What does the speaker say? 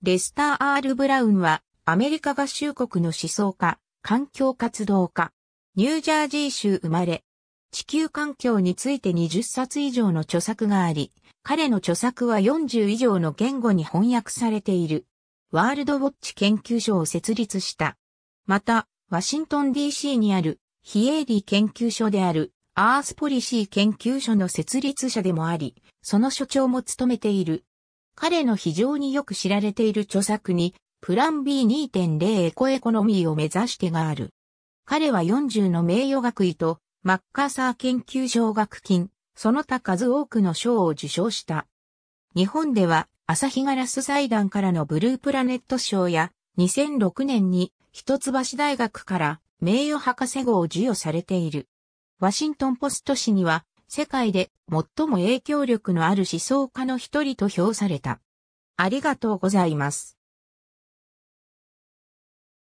レスター・アール・ブラウンは、アメリカ合衆国の思想家、環境活動家、ニュージャージー州生まれ、地球環境について20冊以上の著作があり、彼の著作は40以上の言語に翻訳されている。ワールドウォッチ研究所を設立した。また、ワシントン DC にある非営利研究所であるアースポリシー研究所の設立者でもあり、その所長も務めている。彼の非常によく知られている著作に、プラン B2.0 エコエコノミーを目指してがある。彼は40の名誉学位と、マッカーサー研究奨学金、その他数多くの賞を受賞した。日本では、朝日ガラス財団からのブループラネット賞や、2006年に一橋大学から名誉博士号を授与されている。ワシントンポスト紙には、世界で最も影響力のある思想家の一人と評された。ありがとうございます。